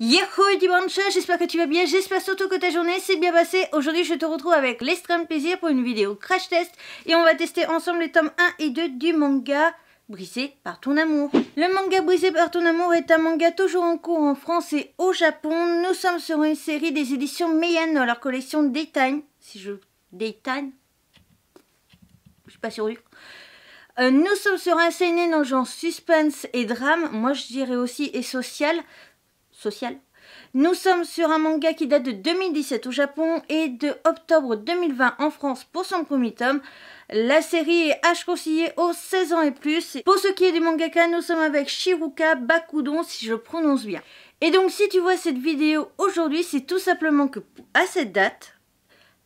du bonjour, j'espère que tu vas bien, j'espère surtout que ta journée s'est bien passée. Aujourd'hui je te retrouve avec l'extrême plaisir pour une vidéo crash test et on va tester ensemble les tomes 1 et 2 du manga Brisé par ton amour. Le manga Brisé par ton amour est un manga toujours en cours en France et au Japon. Nous sommes sur une série des éditions Meian dans leur collection Daytime. Si je... Daytime Je suis pas sûre coup. Euh, nous sommes sur un CNN dans genre suspense et drame, moi je dirais aussi et social social. Nous sommes sur un manga qui date de 2017 au Japon et de octobre 2020 en France pour son premier tome. La série est H conseillée aux 16 ans et plus. Pour ce qui est du mangaka, nous sommes avec Shiruka Bakudon si je prononce bien. Et donc si tu vois cette vidéo aujourd'hui, c'est tout simplement que à cette date,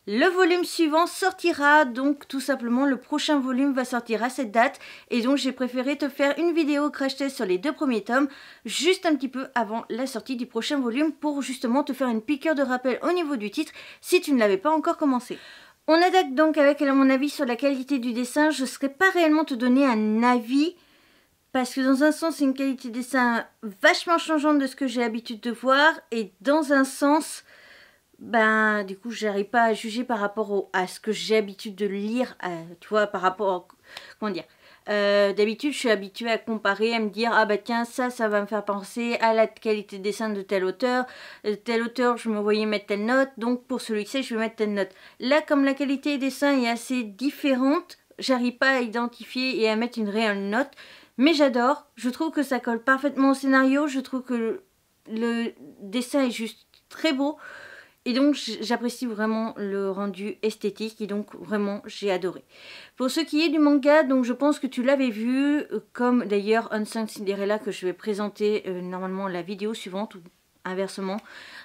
le volume suivant sortira, donc tout simplement le prochain volume va sortir à cette date et donc j'ai préféré te faire une vidéo crash test sur les deux premiers tomes juste un petit peu avant la sortie du prochain volume pour justement te faire une piqueur de rappel au niveau du titre si tu ne l'avais pas encore commencé. On adapte donc avec mon avis sur la qualité du dessin, je ne serais pas réellement te donner un avis parce que dans un sens c'est une qualité de dessin vachement changeante de ce que j'ai l'habitude de voir et dans un sens ben du coup j'arrive pas à juger par rapport à ce que j'ai l'habitude de lire euh, tu vois par rapport à, comment dire euh, d'habitude je suis habituée à comparer à me dire ah bah tiens ça ça va me faire penser à la qualité de dessin de tel auteur euh, tel auteur je me voyais mettre telle note donc pour celui-ci je vais mettre telle note là comme la qualité des dessins est assez différente j'arrive pas à identifier et à mettre une réelle note mais j'adore je trouve que ça colle parfaitement au scénario je trouve que le dessin est juste très beau et donc j'apprécie vraiment le rendu esthétique et donc vraiment j'ai adoré. Pour ce qui est du manga, donc je pense que tu l'avais vu, euh, comme d'ailleurs Unsung Cinderella que je vais présenter euh, normalement la vidéo suivante ou inversement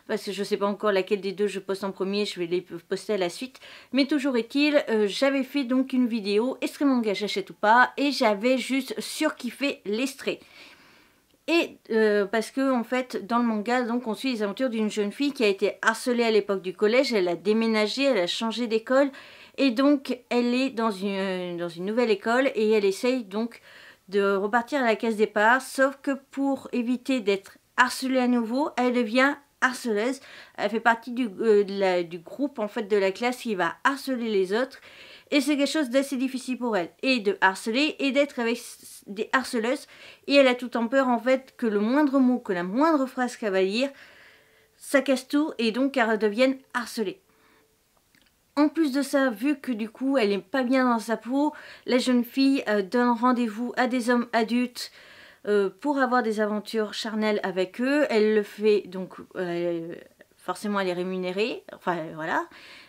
parce que je ne sais pas encore laquelle des deux je poste en premier, je vais les poster à la suite. Mais toujours est-il, euh, j'avais fait donc une vidéo, est manga j'achète ou pas, et j'avais juste surkiffé l'estrait. Et euh, parce que en fait, dans le manga, donc on suit les aventures d'une jeune fille qui a été harcelée à l'époque du collège. Elle a déménagé, elle a changé d'école, et donc elle est dans une, euh, dans une nouvelle école et elle essaye donc de repartir à la case départ. Sauf que pour éviter d'être harcelée à nouveau, elle devient harceleuse. Elle fait partie euh, du, groupe en fait de la classe qui va harceler les autres. Et c'est quelque chose d'assez difficile pour elle. Et de harceler et d'être avec des harceleuses. Et elle a tout en peur en fait que le moindre mot, que la moindre phrase qu'elle va dire, ça casse tout et donc qu'elle devienne harcelée. En plus de ça, vu que du coup elle n'est pas bien dans sa peau, la jeune fille euh, donne rendez-vous à des hommes adultes euh, pour avoir des aventures charnelles avec eux. Elle le fait donc euh, forcément elle est rémunérée, enfin voilà.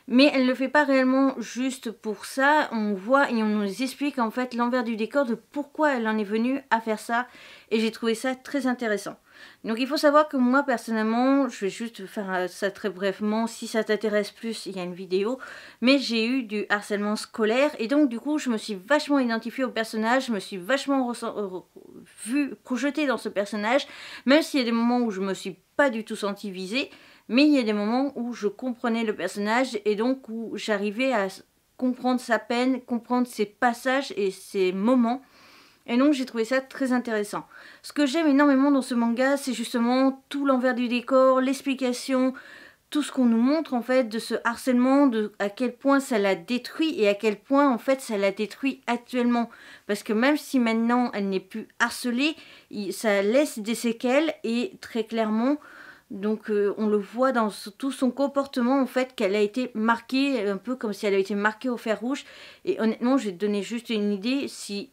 Mais elle ne le fait pas réellement juste pour ça. On voit et on nous explique en fait l'envers du décor de pourquoi elle en est venue à faire ça. Et j'ai trouvé ça très intéressant. Donc il faut savoir que moi personnellement, je vais juste faire euh, ça très brièvement, si ça t'intéresse plus, il y a une vidéo, mais j'ai eu du harcèlement scolaire et donc du coup je me suis vachement identifiée au personnage, je me suis vachement vu projeté dans ce personnage, même s'il y a des moments où je me suis pas du tout senti visée, mais il y a des moments où je comprenais le personnage et donc où j'arrivais à comprendre sa peine, comprendre ses passages et ses moments. Et donc j'ai trouvé ça très intéressant. Ce que j'aime énormément dans ce manga, c'est justement tout l'envers du décor, l'explication, tout ce qu'on nous montre en fait de ce harcèlement, de à quel point ça la détruit et à quel point en fait ça la détruit actuellement. Parce que même si maintenant elle n'est plus harcelée, ça laisse des séquelles et très clairement, donc euh, on le voit dans tout son comportement en fait qu'elle a été marquée, un peu comme si elle avait été marquée au fer rouge. Et honnêtement, je vais te donner juste une idée, si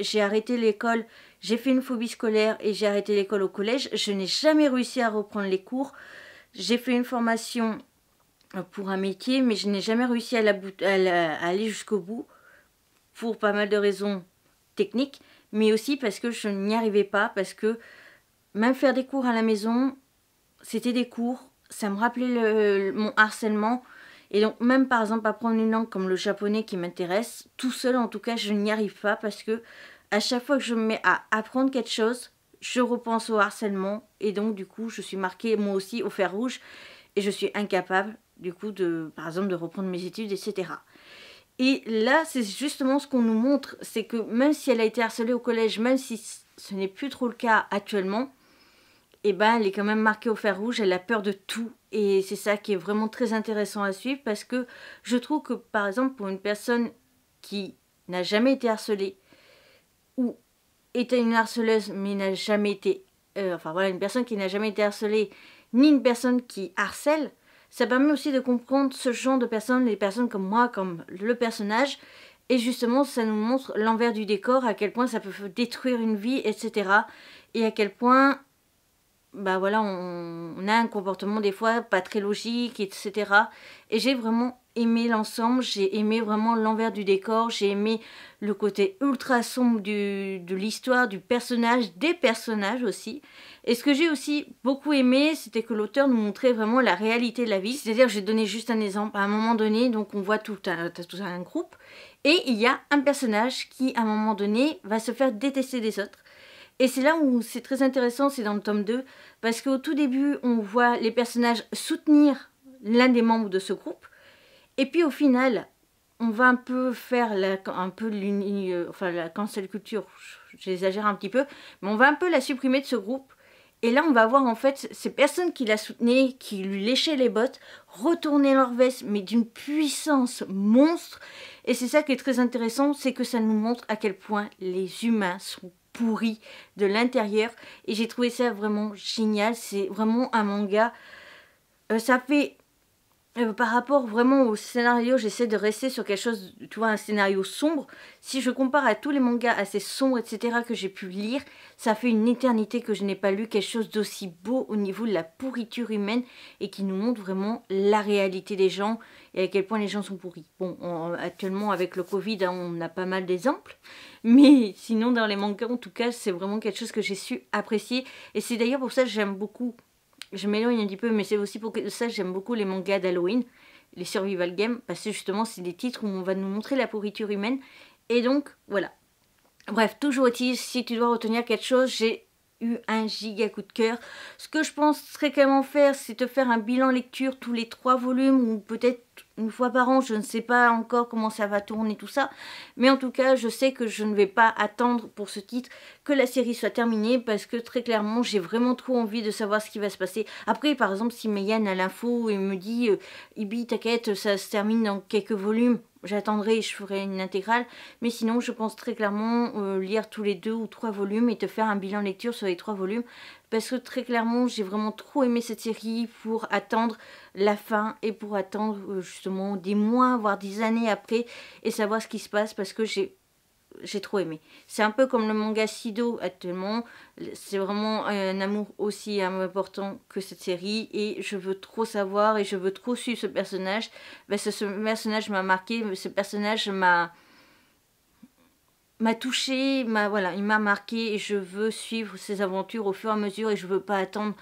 j'ai arrêté l'école, j'ai fait une phobie scolaire et j'ai arrêté l'école au collège, je n'ai jamais réussi à reprendre les cours. J'ai fait une formation euh, pour un métier, mais je n'ai jamais réussi à, aller jusqu'au bout pour pas mal de raisons techniques, mais aussi parce que je n'y arrivais pas, parce que même faire des cours à la maison, c'était des cours, ça me rappelait mon harcèlement. Et donc même par exemple apprendre une langue comme le japonais qui m'intéresse, tout seul en tout cas, je n'y arrive pas parce que à chaque fois que je me mets à apprendre quelque chose, je repense au harcèlement et donc du coup je suis marquée moi aussi au fer rouge et je suis incapable du coup de par exemple de reprendre mes études etc. Et là c'est justement ce qu'on nous montre, c'est que même si elle a été harcelée au collège, même si ce n'est plus trop le cas actuellement, et eh ben elle est quand même marquée au fer rouge, elle a peur de tout et c'est ça qui est vraiment très intéressant à suivre parce que je trouve que par exemple pour une personne qui n'a jamais été harcelée, était une harceleuse mais n'a jamais été... Euh, enfin voilà, une personne qui n'a jamais été harcelée, ni une personne qui harcèle, ça permet aussi de comprendre ce genre de personnes, les personnes comme moi, comme le personnage, et justement ça nous montre l'envers du décor, à quel point ça peut détruire une vie, etc. Et à quel point bah voilà, on, on, a un comportement des fois pas très logique, etc. Et j'ai vraiment aimé l'ensemble, j'ai aimé vraiment l'envers du décor, j'ai aimé le côté ultra sombre de l'histoire, du personnage, des personnages aussi. Et ce que j'ai aussi beaucoup aimé, c'était que l'auteur nous montrait vraiment la réalité de la vie. C'est-à-dire, j'ai donné juste un exemple. À un moment donné, donc on voit tout un, tout un groupe, et il y a un personnage qui, à un moment donné, va se faire détester des autres. Et c'est là où c'est très intéressant, c'est dans le tome 2, parce qu'au tout début, on voit les personnages soutenir l'un des membres de ce groupe. Et puis au final, on va un peu faire la, un peu euh, enfin la cancel culture, j'exagère un petit peu, mais on va un peu la supprimer de ce groupe. Et là, on va voir en fait ces personnes qui la soutenaient, qui lui léchaient les bottes, retourner leur veste, mais d'une puissance monstre. Et c'est ça qui est très intéressant, c'est que ça nous montre à quel point les humains sont pourris de l'intérieur. Et j'ai trouvé ça vraiment génial. C'est vraiment un manga. Euh, ça fait bah, par rapport vraiment au scénario, j'essaie de rester sur quelque chose, tu vois, un scénario sombre. Si je compare à tous les mangas assez sombres, etc., que j'ai pu lire, ça fait une éternité que je n'ai pas lu quelque chose d'aussi beau au niveau de la pourriture humaine et qui nous montre vraiment la réalité des gens et à quel point les gens sont pourris. Bon, actuellement, avec le Covid, hein, on a pas mal d'exemples, mais sinon, dans les mangas, en tout cas, c'est vraiment quelque chose que j'ai su apprécier. Et c'est d'ailleurs pour ça que j'aime beaucoup je m'éloigne un petit peu, mais c'est aussi pour ça que j'aime beaucoup les mangas d'Halloween, les survival games, parce que justement, c'est des titres où on va nous montrer la pourriture humaine. Et donc, voilà. Bref, toujours si tu dois retenir quelque chose, j'ai eu un giga coup de cœur. Ce que je pense très clairement faire, c'est de faire un bilan lecture tous les trois volumes ou peut-être une fois par an. Je ne sais pas encore comment ça va tourner tout ça. Mais en tout cas, je sais que je ne vais pas attendre pour ce titre que la série soit terminée parce que très clairement, j'ai vraiment trop envie de savoir ce qui va se passer. Après, par exemple, si Mayan a l'info et me dit euh, Ibi, t'inquiète, ça se termine dans quelques volumes j'attendrai et je ferai une intégrale. Mais sinon, je pense très clairement euh, lire tous les deux ou trois volumes et te faire un bilan lecture sur les trois volumes. Parce que très clairement, j'ai vraiment trop aimé cette série pour attendre la fin et pour attendre euh, justement des mois, voire des années après et savoir ce qui se passe parce que j'ai j'ai trop aimé. C'est un peu comme le manga Sido actuellement. C'est vraiment un amour aussi important que cette série. Et je veux trop savoir et je veux trop suivre ce personnage. ce personnage m'a marqué, ce personnage m'a m'a touché, voilà, il m'a marqué et je veux suivre ses aventures au fur et à mesure et je veux pas attendre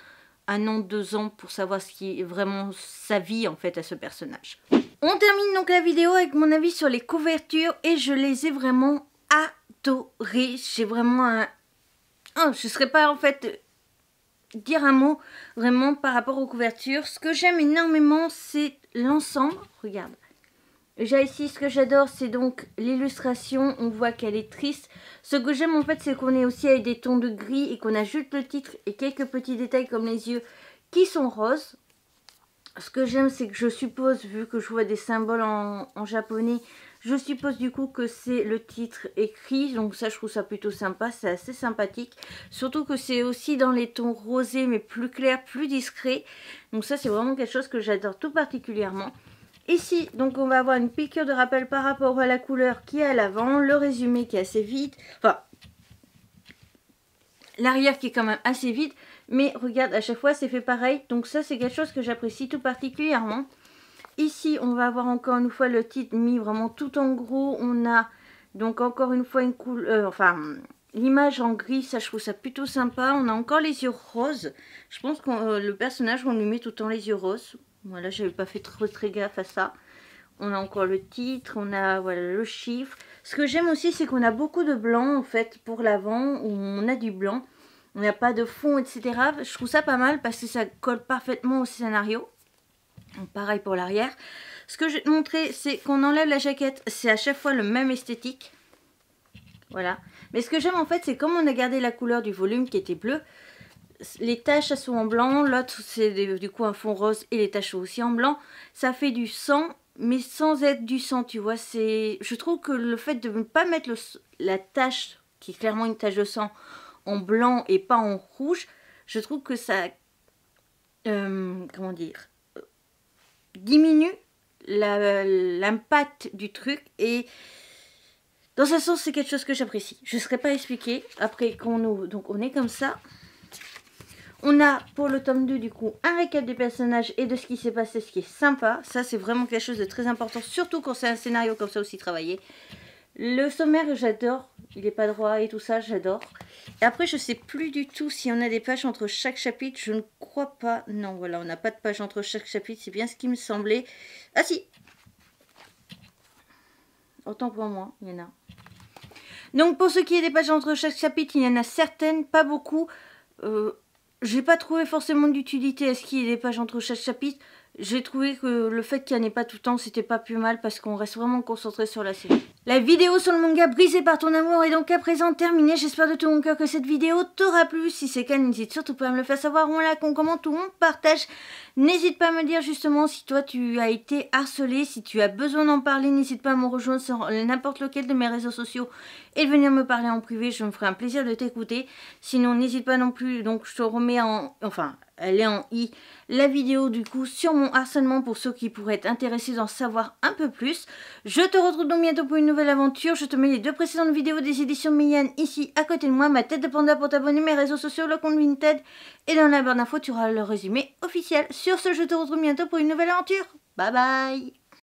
un an, deux ans pour savoir ce qui est vraiment sa vie en fait à ce personnage. On termine donc la vidéo avec mon avis sur les couvertures et je les ai vraiment riche, J'ai vraiment un... je ne serais pas en fait euh, dire un mot vraiment par rapport aux couvertures. Ce que j'aime énormément, c'est l'ensemble. Regarde. J'ai ici, ce que j'adore, c'est donc l'illustration. On voit qu'elle est triste. Ce que j'aime en fait, c'est qu'on est aussi avec des tons de gris et qu'on ajoute le titre et quelques petits détails comme les yeux qui sont roses. Ce que j'aime, c'est que je suppose, vu que je vois des symboles en japonais, je suppose du coup que c'est le titre écrit, donc ça je trouve ça plutôt sympa, c'est assez sympathique. Surtout que c'est aussi dans les tons rosés mais plus clairs, plus discrets. Donc ça c'est vraiment quelque chose que j'adore tout particulièrement. Ici, donc on va avoir une piqûre de rappel par rapport à la couleur qui est à l'avant, le résumé qui est assez vite, enfin l'arrière qui est quand même assez vite. Mais regarde, à chaque fois c'est fait pareil, donc ça c'est quelque chose que j'apprécie tout particulièrement. Ici, on va avoir encore une fois le titre mis vraiment tout en gros. On a donc encore une fois une couleur, euh, enfin l'image en gris, ça je trouve ça plutôt sympa. On a encore les yeux roses. Je pense que euh, le personnage, on lui met tout le temps les yeux roses. Voilà, j'avais pas fait trop très gaffe à ça. On a encore le titre, on a voilà, le chiffre. Ce que j'aime aussi, c'est qu'on a beaucoup de blanc en fait pour l'avant, où on a du blanc. On n'a pas de fond, etc. Je trouve ça pas mal parce que ça colle parfaitement au scénario. Pareil pour l'arrière. Ce que je vais te montrer, c'est qu'on enlève la jaquette. C'est à chaque fois le même esthétique. Voilà. Mais ce que j'aime en fait, c'est comme on a gardé la couleur du volume qui était bleu, les taches elles sont en blanc, l'autre c'est du coup un fond rose et les taches sont aussi en blanc. Ça fait du sang, mais sans être du sang, tu vois. C'est, Je trouve que le fait de ne pas mettre la tache, qui est clairement une tache de sang, en blanc et pas en rouge, je trouve que ça... Euh, comment dire diminue l'impact du truc et dans un sens c'est quelque chose que j'apprécie. Je ne serai pas expliqué après qu'on nous Donc on est comme ça. On a pour le tome 2 du coup un récap des personnages et de ce qui s'est passé, ce qui est sympa. Ça c'est vraiment quelque chose de très important, surtout quand c'est un scénario comme ça aussi travaillé. Le sommaire j'adore, il n'est pas droit et tout ça, j'adore. Et après, je sais plus du tout si on a des pages entre chaque chapitre. Je ne crois pas. Non, voilà, on n'a pas de page entre chaque chapitre. C'est bien ce qui me semblait. Ah si Autant pour moi, il y en a. Donc, pour ce qui est des pages entre chaque chapitre, il y en a certaines, pas beaucoup. Euh, j'ai pas trouvé forcément d'utilité à ce qu'il y ait des pages entre chaque chapitre. J'ai trouvé que le fait qu'il n'y en ait pas tout le temps, c'était pas plus mal parce qu'on reste vraiment concentré sur la série. La vidéo sur le manga brisé par ton amour est donc à présent terminée. J'espère de tout mon cœur que cette vidéo t'aura plu. Si c'est le cas, n'hésite surtout pas à me le faire savoir. On like, on commente ou on partage. N'hésite pas à me dire justement si toi tu as été harcelé, si tu as besoin d'en parler. N'hésite pas à me rejoindre sur n'importe lequel de mes réseaux sociaux et de venir me parler en privé. Je me ferai un plaisir de t'écouter. Sinon, n'hésite pas non plus. Donc, je te remets en, enfin, elle est en i, la vidéo du coup sur mon harcèlement pour ceux qui pourraient être intéressés d'en savoir un peu plus. Je te retrouve donc bientôt pour une nouvelle aventure, je te mets les deux précédentes vidéos des éditions Mian ici à côté de moi, ma tête de panda pour t'abonner, mes réseaux sociaux, le compte Vinted et dans la barre d'infos tu auras le résumé officiel. Sur ce, je te retrouve bientôt pour une nouvelle aventure. Bye bye